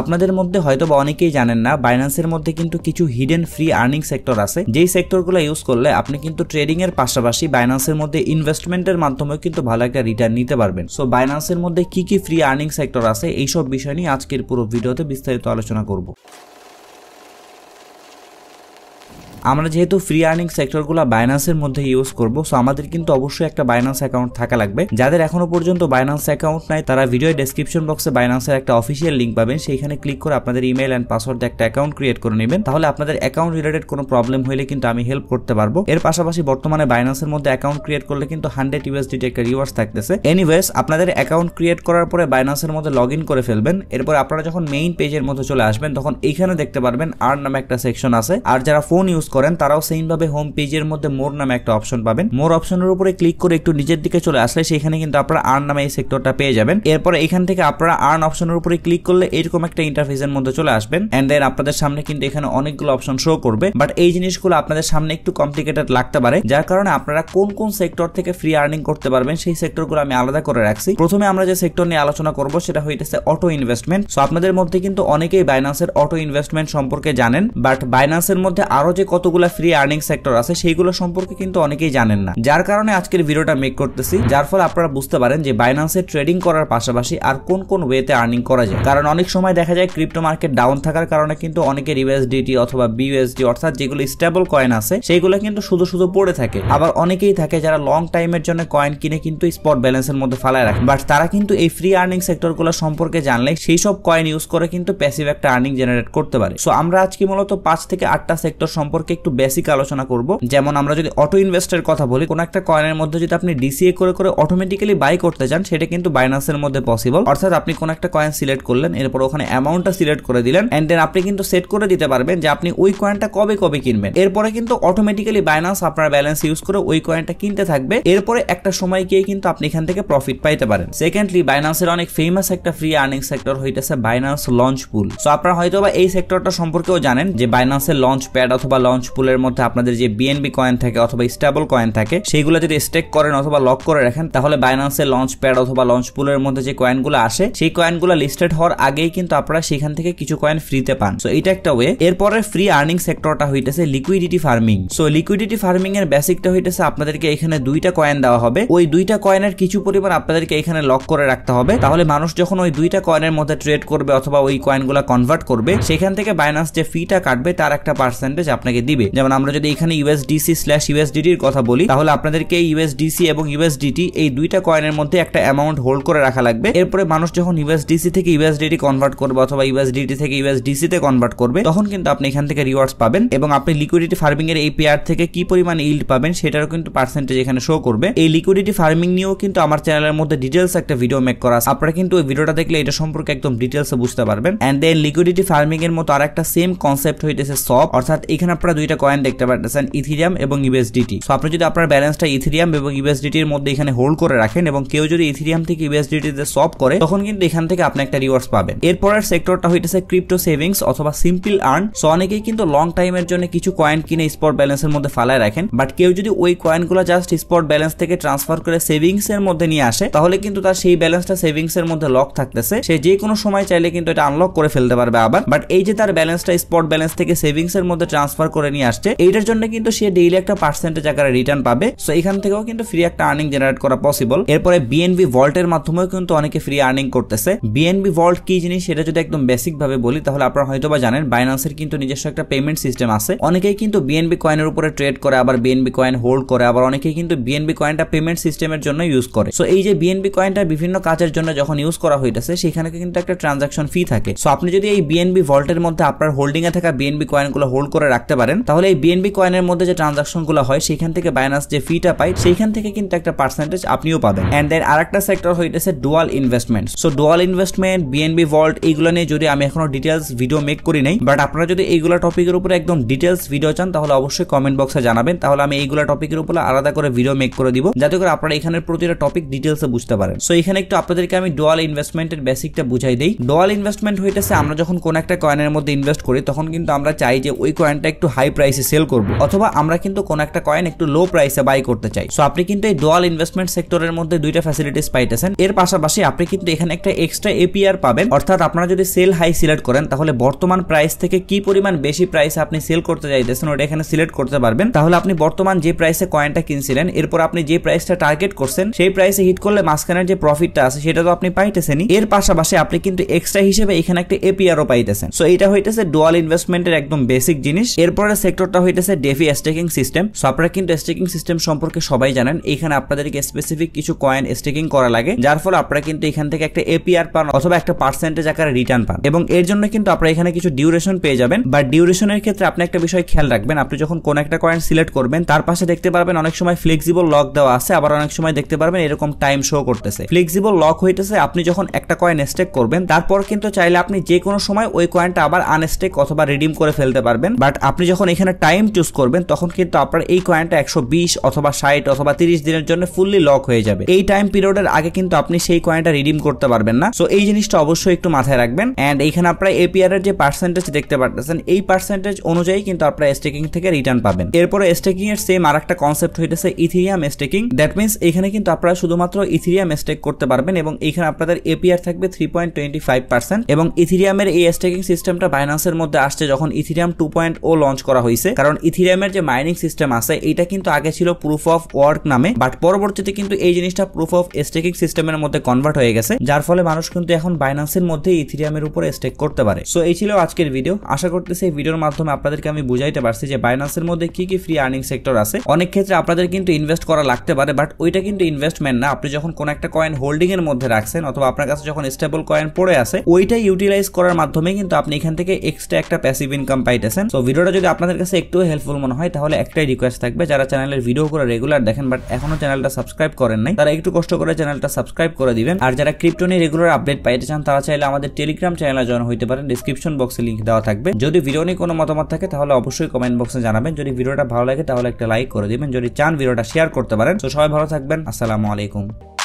আপনাদের মধ্যে হয়তো বা অনেকেই জানেন না বাইন্যান্সের মধ্যে কিন্তু কিছু হিডেন ফ্রি আর্নিং সেক্টর আছে যেই সেক্টরগুলো ইউজ করলে আপনি কিন্তু ট্রেডিং এর পাশাপাশি বাইন্যান্সের মধ্যে ইনভেস্টমেন্টের মাধ্যমে কিন্তু ভালো একটা রিটার্ন নিতে পারবেন সো বাইন্যান্সের মধ্যে কি কি ফ্রি আর্নিং সেক্টর আছে এইসব বিষয় নিয়ে আজকের পুরো ভিডিওতে বিস্তারিত আলোচনা করব আমরা যেহেতু ফ্রি আর্নিং সেক্টরগুলো বাইন্যান্সের মধ্যে ইউজ করব সো আমাদের কিন্তু অবশ্যই একটা বাইন্যান্স অ্যাকাউন্ট থাকা লাগবে যাদের এখনো পর্যন্ত বাইন্যান্স অ্যাকাউন্ট নাই তারা ভিডিও ডেসক্রিপশন বক্সে বাইন্যান্সের একটা অফিসিয়াল লিঙ্ক পাবেন সেইখানে ক্লিক করে আপনাদের ইমেল অ্যান্ড পাসওয়ার্ড একটা অ্যাকাউন্ট ক্রিয়েট করে নেবেন তাহলে আপনাদের অ্যাকাউন্ট রিলেটেড কোনো প্রবলেম হলে কিন্তু আমি হেল্প করতে পারবো এর পাশাপাশি বর্তমানে বাইন্যান্সের মধ্যে অ্যাকাউন্ট ক্রিয়েট করলে কিন্তু হান্ড্রেড ইউএসডিটি একটা রিওয়ার্স থাকতেছে এনিওয়েস আপনাদের অ্যাকাউন্ট ক্রিয়েট করার পরে বাইন্যান্সের মধ্যে লগ ইন করে ফেলবেন এরপর আপনারা যখন মেইন পেজের মধ্যে চলে আসবেন তখন এইখানে দেখতে পারবেন আর নামে একটা সেকশন আছে আর যারা ফোন ইউজ করেন তারাও ভাবে হোম পেজের মধ্যে মোর নামে একটা অপশন পাবেন মোর অপশনের উপরে ক্লিক করে একটু নিজের দিকে চলে আসলে সেখানে কিন্তু আপনারা আর্ন নামে এই সেক্টরটা পেয়ে যাবেন এরপর এখান থেকে আপনারা আর্ন অপশনের উপরে ক্লিক করলে এরকম একটা ইন্টারফেসের মধ্যে চলে আসবেন অ্যান্ড দেন আপনাদের সামনে কিন্তু এখানে অনেকগুলো অপশন শো করবে বাট এই জিনিসগুলো আপনাদের সামনে একটু কমপ্লিকেটেড লাগতে পারে যার কারণে আপনারা কোন কোন সেক্টর থেকে ফ্রি আর্নিং করতে পারবেন সেই সেক্টরগুলো আমি আলাদা করে রাখছি প্রথমে আমরা যে সেক্টর নিয়ে আলোচনা করব সেটা হইতেছে অটো ইনভেস্টমেন্ট সো আপনাদের মধ্যে কিন্তু অনেকেই বাইন্যান্সের অটো ইনভেস্টমেন্ট সম্পর্কে জানেন বাট বাইন্যান্সের মধ্যে আরো যে কতগুলো ফ্রি আর্নিং সেক্টর আছে সেইগুলো সম্পর্কে কিন্তু অনেকেই জানেন না যার কারণে আজকের ভিডিওটা মেক করতেছি যার ফলে আপনারা বুঝতে পারেন যে বাইন্যান্সে ট্রেডিং করার পাশাপাশি আর কোন কোন ওয়েতে আর্নিং করা যায় কারণ অনেক সময় দেখা যায় ক্রিপ্টো মার্কেট ডাউন থাকার কারণে কিন্তু অনেকের ইউএসডিটি অথবা বিউএসডি অর্থাৎ যেগুলো স্টেবল কয়েন আছে সেইগুলো কিন্তু শুধু শুধু পড়ে থাকে আবার অনেকেই থাকে যারা লং টাইমের জন্য কয়েন কিনে কিন্তু স্পট ব্যালেন্সের মধ্যে ফালায় রাখে বাট তারা কিন্তু এই ফ্রি আর্নিং সেক্টরগুলো সম্পর্কে জানলে সেই সব কয়েন ইউজ করে কিন্তু প্যাসিভ একটা আর্নিং জেনারেট করতে পারে সো আমরা আজকে মূলত পাঁচ থেকে আটটা সেক্টর সম্পর্কে সম্পর্কে একটু বেসিক আলোচনা করব যেমন আমরা যদি অটো ইনভেস্টের কথা বলি কোনো একটা কয়েনের মধ্যে যদি আপনি ডিসিএ করে করে অটোমেটিক্যালি বাই করতে চান সেটা কিন্তু বাইনান্সের মধ্যে পসিবল অর্থাৎ আপনি কোনো একটা কয়েন সিলেক্ট করলেন এরপর ওখানে অ্যামাউন্টটা সিলেক্ট করে দিলেন অ্যান্ড দেন আপনি কিন্তু সেট করে দিতে পারবেন যে আপনি ওই কয়েনটা কবে কবে কিনবেন এরপরে কিন্তু অটোমেটিক্যালি বাইনান্স আপনার ব্যালেন্স ইউজ করে ওই কয়েনটা কিনতে থাকবে এরপরে একটা সময় গিয়ে কিন্তু আপনি এখান থেকে প্রফিট পাইতে পারেন সেকেন্ডলি বাইনান্সের অনেক ফেমাস একটা ফ্রি আর্নিং সেক্টর হইতেছে বাইনান্স লঞ্চ পুল সো আপনারা হয়তো বা এই সেক্টরটা সম্পর্কেও জানেন যে বাইনান্সের লঞ্চ প্যাড অথবা লঞ্চ লঞ্চ পুলের মধ্যে আপনাদের যে বিএনবি কয়েন থাকে অথবা স্টেবল কয়েন থাকে সেইগুলো যদি স্টেক করেন অথবা লক করে রাখেন তাহলে বাইন্যান্সের লঞ্চ প্যাড অথবা লঞ্চ পুলের মধ্যে যে কয়েনগুলো আসে সেই কয়েনগুলো লিস্টেড হওয়ার আগেই কিন্তু আপনারা সেখান থেকে কিছু কয়েন ফ্রিতে পান সো এটা একটা ওয়ে এরপরে ফ্রি আর্নিং সেক্টরটা হইতেছে liquidity farming so liquidity farming এর বেসিকটা হইতেছে আপনাদেরকে এখানে দুইটা কয়েন দেওয়া হবে ওই দুইটা কয়েনের কিছু পরিমাণ আপনাদেরকে এখানে লক করে রাখতে হবে তাহলে মানুষ যখন ওই দুইটা কয়েনের মধ্যে ট্রেড করবে অথবা ওই কয়েনগুলো কনভার্ট করবে সেখান থেকে বাইন্যান্স যে ফিটা কাটবে তার একটা পার্সেন্টেজ আপনাকে দিবে যেমন আমরা যদি এখানে ইউএসডিসি স্ল্যাশ ইউএসডিটির কথা বলি তাহলে আপনাদেরকে ইউএসডিসি এবং ইউএসডিটি এই দুইটা কয়েনের মধ্যে একটা অ্যামাউন্ট হোল্ড করে রাখা লাগবে এরপরে মানুষ যখন ইউএসডিসি থেকে ইউএসডিটি কনভার্ট করবে অথবা ইউএসডিটি থেকে ইউএসডিসি তে কনভার্ট করবে তখন কিন্তু আপনি এখান থেকে রিওয়ার্ডস পাবেন এবং আপনি লিকুইডিটি ফার্মিং এর এই পেয়ার থেকে কি পরিমাণ ইল্ড পাবেন সেটারও কিন্তু পার্সেন্টেজ এখানে শো করবে এই লিকুইডিটি ফার্মিং নিয়েও কিন্তু আমার চ্যানেলের মধ্যে ডিটেলস একটা ভিডিও মেক করা আছে আপনারা কিন্তু ওই ভিডিওটা দেখলে এটা সম্পর্কে একদম ডিটেলসে বুঝতে পারবেন অ্যান্ড দেন লিকুইডিটি ফার্মিং এর মতো আর একটা সেম কনসেপ্ট হইতেছে সব অর্থাৎ এখানে আপনারা দুইটা কয়েন দেখতে পারতেছেন ইথিরিয়াম এবং ইউএসডিটি সো আপনি যদি আপনার ব্যালেন্সটা ইথিরিয়াম এবং ইউএসডিটির মধ্যে এখানে হোল্ড করে রাখেন এবং কেউ যদি ইথিরিয়াম থেকে ইউএসডিটিতে সব করে তখন কিন্তু এখান থেকে আপনি একটা রিওয়ার্ডস পাবেন এরপরের সেক্টরটা হইতেছে ক্রিপ্টো সেভিংস অথবা সিম্পল আর্ন সো অনেকেই কিন্তু লং টাইমের জন্য কিছু কয়েন কিনে স্পট ব্যালেন্সের মধ্যে ফালায় রাখেন বাট কেউ যদি ওই কয়েনগুলো জাস্ট স্পট ব্যালেন্স থেকে ট্রান্সফার করে সেভিংস এর মধ্যে নিয়ে আসে তাহলে কিন্তু তার সেই ব্যালেন্সটা সেভিংস এর মধ্যে লক থাকতেছে সে যে কোনো সময় চাইলে কিন্তু এটা আনলক করে ফেলতে পারবে আবার বাট এই যে তার ব্যালেন্সটা স্পট ব্যালেন্স থেকে সেভিংস এর মধ্যে ট্রান্সফার করে করে নিয়ে আসছে এইটার জন্য কিন্তু সে ডেইলি একটা পার্সেন্টেজ আকারে রিটার্ন পাবে সো এখান থেকেও কিন্তু ফ্রি একটা আর্নিং জেনারেট করা পসিবল এরপরে বিএনবি ভল্টের মাধ্যমেও কিন্তু অনেকে ফ্রি আর্নিং করতেছে বিএনবি ভল্ট কি জিনিস সেটা যদি একদম বেসিক ভাবে বলি তাহলে আপনারা হয়তো বা জানেন বাইন্যান্সের কিন্তু নিজস্ব একটা পেমেন্ট সিস্টেম আছে অনেকেই কিন্তু বিএনবি কয়েনের উপরে ট্রেড করে আবার বিএনবি কয়েন হোল্ড করে আবার অনেকেই কিন্তু বিএনবি কয়েনটা পেমেন্ট সিস্টেমের জন্য ইউজ করে সো এই যে বিএনবি কয়েনটা বিভিন্ন কাজের জন্য যখন ইউজ করা হইতেছে সেখানে কিন্তু একটা ট্রানজাকশন ফি থাকে সো আপনি যদি এই বিএনবি ভল্টের মধ্যে আপনার হোল্ডিং এ থাকা বিএনবি কয়েনগুলো হোল্ড করে রাখতে পারেন তাহলে এই বিএনবি কয়েনের মধ্যে যে ট্রানজাকশনগুলো হয় সেখান থেকে বাইনান্স যে ফিটা পাই সেখান থেকে কিন্তু একটা পার্সেন্টেজ আপনিও পাবেন অ্যান্ড দেন আর একটা সেক্টর হইতেছে dual investment so dual investment BNB vault এইগুলো নিয়ে যদি আমি এখনো ডিটেলস ভিডিও মেক করি নাই বাট আপনারা যদি এইগুলো টপিকের উপরে একদম ডিটেলস ভিডিও চান তাহলে অবশ্যই কমেন্ট বক্সে জানাবেন তাহলে আমি এইগুলো টপিকের উপরে আলাদা করে ভিডিও মেক করে দিব যাতে করে আপনারা এখানের প্রতিটা টপিক ডিটেলসে বুঝতে পারেন সো এখানে একটু আপনাদেরকে আমি ডুয়াল ইনভেস্টমেন্টের বেসিকটা বুঝাই দিই ডুয়াল ইনভেস্টমেন্ট হইতেছে আমরা যখন কোন একটা কয়েনের মধ্যে ইনভেস্ট করি তখন কিন্তু আমরা চাই যে ওই কয়েনটা একটু হাই হাই প্রাইসে সেল করব অথবা আমরা কিন্তু কোনো একটা কয়েন একটু লো প্রাইসে বাই করতে চাই সো আপনি কিন্তু এই ডোয়াল ইনভেস্টমেন্ট সেক্টরের মধ্যে দুইটা ফ্যাসিলিটিস পাইতেছেন এর পাশাপাশি আপনি কিন্তু এখানে একটা এক্সট্রা এপিআর পাবেন অর্থাৎ আপনারা যদি সেল হাই সিলেক্ট করেন তাহলে বর্তমান প্রাইস থেকে কি পরিমাণ বেশি প্রাইস আপনি সেল করতে চাইতেছেন ওটা এখানে সিলেক্ট করতে পারবেন তাহলে আপনি বর্তমান যে প্রাইসে কয়েনটা কিনছিলেন এরপর আপনি যে প্রাইসটা টার্গেট করছেন সেই প্রাইসে হিট করলে মাঝখানের যে প্রফিটটা আছে সেটা তো আপনি পাইতেছেনই এর পাশাপাশি আপনি কিন্তু এক্সট্রা হিসেবে এখানে একটা এপিআরও পাইতেছেন সো এটা হইতেছে ডোয়াল ইনভেস্টমেন্টের একদম বেসিক জিনিস এরপর পরের সেক্টরটা হইতেছে ডেফি স্টেকিং সিস্টেম সো আপনারা কিন্তু স্টেকিং সিস্টেম সম্পর্কে সবাই জানেন এখানে আপনাদেরকে স্পেসিফিক কিছু কয়েন স্টেকিং করা লাগে যার ফলে আপনারা কিন্তু এখান থেকে একটা এপিআর পান অথবা একটা পার্সেন্টেজ আকারে রিটার্ন পান এবং এর জন্য কিন্তু আপনারা এখানে কিছু ডিউরেশন পেয়ে যাবেন বা ডিউরেশনের ক্ষেত্রে আপনি একটা বিষয় খেয়াল রাখবেন আপনি যখন কোন একটা কয়েন সিলেক্ট করবেন তার পাশে দেখতে পারবেন অনেক সময় ফ্লেক্সিবল লক দেওয়া আছে আবার অনেক সময় দেখতে পারবেন এরকম টাইম শো করতেছে ফ্লেক্সিবল লক হইতেছে আপনি যখন একটা কয়েন স্টেক করবেন তারপর কিন্তু চাইলে আপনি যে কোনো সময় ওই কয়েনটা আবার আনস্টেক অথবা রিডিম করে ফেলতে পারবেন বাট আপনি যখন যখন এখানে টাইম চুজ করবেন তখন কিন্তু আপনার এই কয়েনটা একশো অথবা ষাট অথবা তিরিশ দিনের জন্য ফুললি লক হয়ে যাবে এই টাইম পিরিয়ডের আগে কিন্তু আপনি সেই কয়েনটা রিডিম করতে পারবেন না সো এই জিনিসটা অবশ্যই একটু মাথায় রাখবেন অ্যান্ড এখানে আপনারা এপিআর এর যে পার্সেন্টেজ দেখতে পারতেছেন এই পার্সেন্টেজ অনুযায়ী কিন্তু আপনারা স্টেকিং থেকে রিটার্ন পাবেন এরপরে স্টেকিং এর সেম আর একটা কনসেপ্ট হইতেছে ইথিরিয়াম স্টেকিং দ্যাট মিনস এখানে কিন্তু আপনারা শুধুমাত্র ইথিরিয়াম স্টেক করতে পারবেন এবং এখানে আপনাদের এপিআর থাকবে three point twenty five percent এবং ইথিরিয়ামের এই স্টেকিং সিস্টেমটা বাইন্যান্সের মধ্যে আসছে যখন Ethereum two point o launch করা হয়েছে কারণ ইথিরিয়ামের যে মাইনিং সিস্টেম আছে এটা কিন্তু আগে ছিল প্রুফ অফ ওয়ার্ক নামে বাট পরবর্তীতে কিন্তু এই জিনিসটা প্রুফ অফ স্টেকিং সিস্টেমের মধ্যে কনভার্ট হয়ে গেছে যার ফলে মানুষ কিন্তু এখন বাইন্যান্সের মধ্যে ইথিরিয়ামের উপর স্টেক করতে পারে সো এই ছিল আজকের ভিডিও আশা করতেছি এই ভিডিওর মাধ্যমে আপনাদেরকে আমি বুঝাইতে পারছি যে বাইন্যান্সের মধ্যে কি কি ফ্রি আর্নিং সেক্টর আছে অনেক ক্ষেত্রে আপনাদের কিন্তু ইনভেস্ট করা লাগতে পারে বাট ওইটা কিন্তু ইনভেস্টমেন্ট না আপনি যখন কোনো একটা কয়েন হোল্ডিং এর মধ্যে রাখছেন অথবা আপনার কাছে যখন স্টেবল কয়েন পড়ে আছে ওইটা ইউটিলাইজ করার মাধ্যমে কিন্তু আপনি এখান থেকে এক্সট্রা একটা প্যাসিভ ইনকাম পাইতেছেন সো ভিডিওটা যদি আপনাদের কাছে একটু হেল্পফুল মনে হয় তাহলে একটাই রিকোয়েস্ট থাকবে যারা চ্যানেলের ভিডিও করে রেগুলার দেখেন বাট এখনো চ্যানেলটা সাবস্ক্রাইব করেন নাই তারা একটু কষ্ট করে চ্যানেলটা সাবস্ক্রাইব করে দিবেন আর যারা ক্রিপ্টো নিয়ে রেগুলার আপডেট পাইতে চান তারা চাইলে আমাদের টেলিগ্রাম চ্যানেলে জয়েন হইতে পারেন ডিসক্রিপশন বক্সে লিঙ্ক দেওয়া থাকবে যদি ভিডিও নিয়ে কোনো মতামত থাকে তাহলে অবশ্যই কমেন্ট বক্সে জানাবেন যদি ভিডিওটা ভালো লাগে তাহলে একটা লাইক করে দিবেন যদি চান ভিডিওটা শেয়ার করতে পারেন তো সবাই ভালো থাকবেন আসসালামু আলাইকুম